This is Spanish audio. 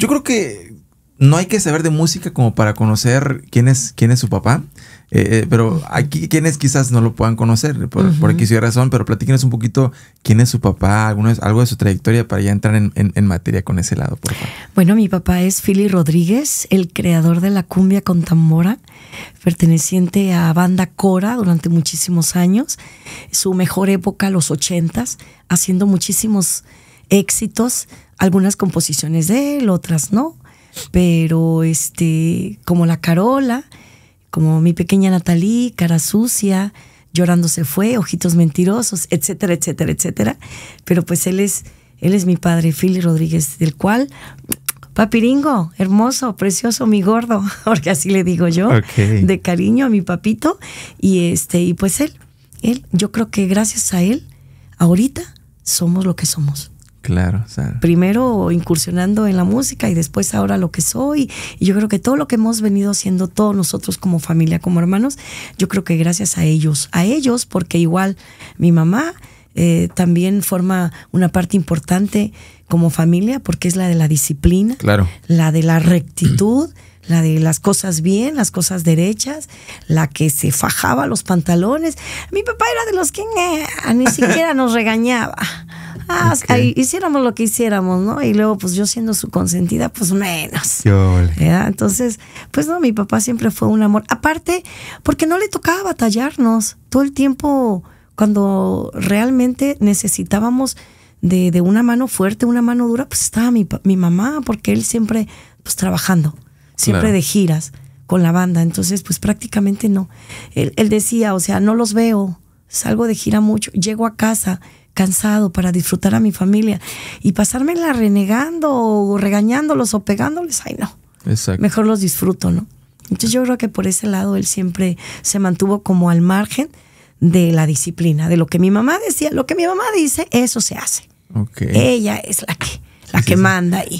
Yo creo que no hay que saber de música como para conocer quién es, quién es su papá. Eh, eh, pero aquí quienes quizás no lo puedan conocer por, aquí sí hay razón, pero platíquenos un poquito quién es su papá, algunos, algo de su trayectoria para ya entrar en, materia con ese lado, por Bueno, mi papá es Philly Rodríguez, el creador de la cumbia con tambora, perteneciente a banda Cora durante muchísimos años, su mejor época, los ochentas, haciendo muchísimos éxitos, algunas composiciones de él, otras no, pero este, como La Carola, como Mi Pequeña Natalí, Cara Sucia, Llorando se fue, Ojitos Mentirosos, etcétera, etcétera, etcétera. Pero pues él es, él es mi padre, Philly Rodríguez, del cual Papiringo, hermoso, precioso, mi gordo, porque así le digo yo, de cariño a mi papito. Y este, y pues él, él, yo creo que gracias a él, ahorita somos lo que somos. Claro, o sea. Primero incursionando en la música y después ahora lo que soy. Y yo creo que todo lo que hemos venido haciendo todos nosotros como familia, como hermanos, yo creo que gracias a ellos, a ellos, porque igual mi mamá eh, también forma una parte importante como familia, porque es la de la disciplina, claro. la de la rectitud. la de las cosas bien, las cosas derechas, la que se fajaba los pantalones. Mi papá era de los que ni siquiera nos regañaba. Ah, hiciéramos lo que hiciéramos, ¿no? Y luego, pues yo siendo su consentida, pues menos. Entonces, pues no, mi papá siempre fue un amor. Aparte, porque no le tocaba batallarnos todo el tiempo cuando realmente necesitábamos de, una mano fuerte, una mano dura, pues estaba mi, mi mamá, porque él siempre, pues trabajando, siempre de giras con la banda. Entonces, pues prácticamente no. él decía, o sea, no los veo, salgo de gira mucho, llego a casa cansado para disfrutar a mi familia y pasármela renegando o regañándolos o pegándoles, ay no. Mejor los disfruto, ¿no? Entonces yo creo que por ese lado él siempre se mantuvo como al margen de la disciplina, de lo que mi mamá decía, lo que mi mamá dice, eso se hace. Ella es la que, la que manda y